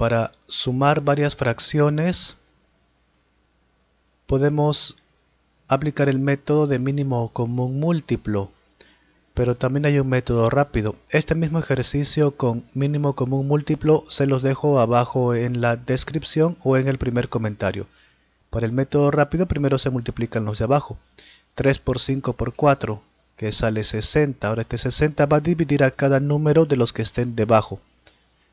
para sumar varias fracciones podemos aplicar el método de mínimo común múltiplo pero también hay un método rápido este mismo ejercicio con mínimo común múltiplo se los dejo abajo en la descripción o en el primer comentario para el método rápido primero se multiplican los de abajo 3 por 5 por 4 que sale 60 ahora este 60 va a dividir a cada número de los que estén debajo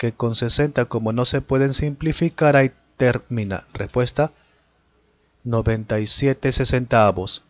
que con 60 como no se pueden simplificar hay termina. Respuesta 97 sesentaavos.